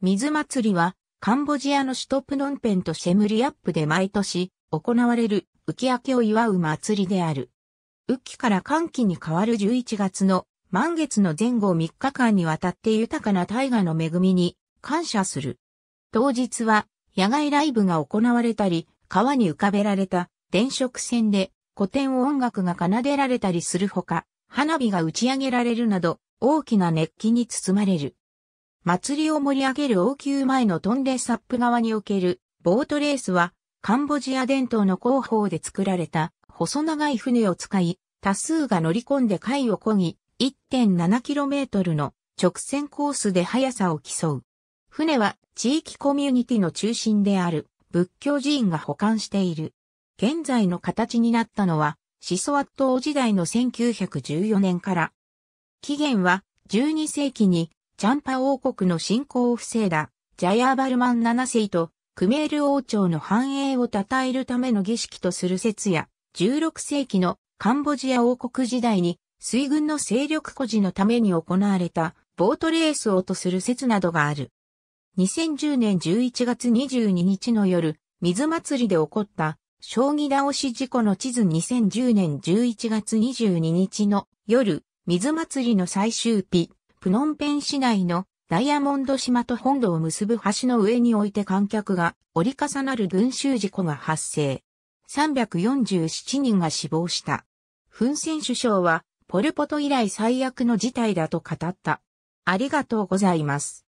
水祭りは、カンボジアの首都プノンペンとシェムリアップで毎年行われる浮き明けを祝う祭りである。雨季から寒気に変わる11月の満月の前後3日間にわたって豊かな大河の恵みに感謝する。当日は野外ライブが行われたり、川に浮かべられた電飾船で古典音楽が奏でられたりするほか、花火が打ち上げられるなど大きな熱気に包まれる。祭りを盛り上げる王宮前のトンレサップ側におけるボートレースは、カンボジア伝統の広報で作られた細長い船を使い、多数が乗り込んで貝を漕ぎ、1.7km の直線コースで速さを競う。船は地域コミュニティの中心である仏教寺院が保管している。現在の形になったのは、シソワット王時代の1914年から。起源は12世紀にチャンパ王国の侵攻を防いだ、ジャヤーバルマン7世と、クメール王朝の繁栄を称えるための儀式とする説や、16世紀のカンボジア王国時代に、水軍の勢力孤児のために行われた、ボートレースをとする説などがある。2010年11月22日の夜、水祭りで起こった、将棋倒し事故の地図2010年11月22日の夜、水祭りの最終日、プノンペン市内のダイヤモンド島と本土を結ぶ橋の上において観客が折り重なる群衆事故が発生。347人が死亡した。フン・セン首相は、ポルポト以来最悪の事態だと語った。ありがとうございます。